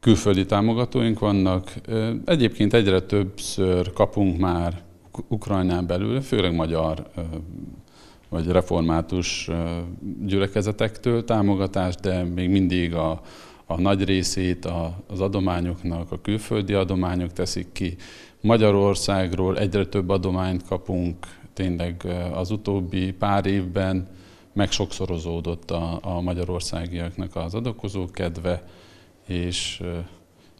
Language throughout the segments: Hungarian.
külföldi támogatóink vannak. Egyébként egyre többször kapunk már Ukrajnán belül, főleg magyar vagy református gyülekezetektől támogatást, de még mindig a, a nagy részét a, az adományoknak a külföldi adományok teszik ki. Magyarországról egyre több adományt kapunk, tényleg az utóbbi pár évben meg sokszorozódott a, a magyarországiaknak az adakozó kedve, és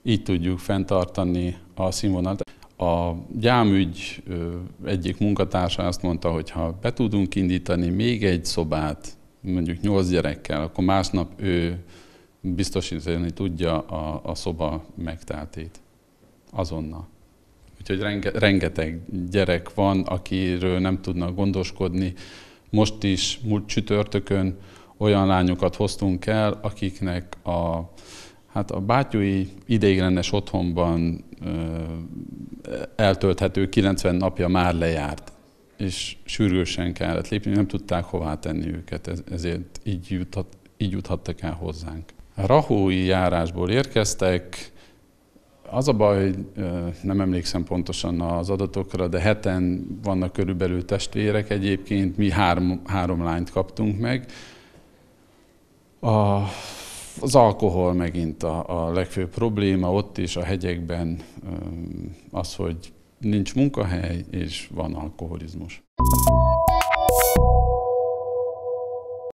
így tudjuk fenntartani a színvonalat. A gyámügy egyik munkatársa azt mondta, hogy ha be tudunk indítani még egy szobát, mondjuk nyolc gyerekkel, akkor másnap ő biztosítani tudja a, a szoba megtátét. Azonnal. Úgyhogy renge, rengeteg gyerek van, akiről nem tudnak gondoskodni. Most is, múlt csütörtökön olyan lányokat hoztunk el, akiknek a Hát a bátyúi ideiglenes otthonban eltölthető 90 napja már lejárt, és sürgősen kellett lépni, nem tudták hová tenni őket, ezért így, juthat, így juthattak el hozzánk. A rahói járásból érkeztek, az a baj, hogy nem emlékszem pontosan az adatokra, de heten vannak körülbelül testvérek egyébként, mi három, három lányt kaptunk meg. A az alkohol megint a, a legfőbb probléma, ott is a hegyekben az, hogy nincs munkahely és van alkoholizmus.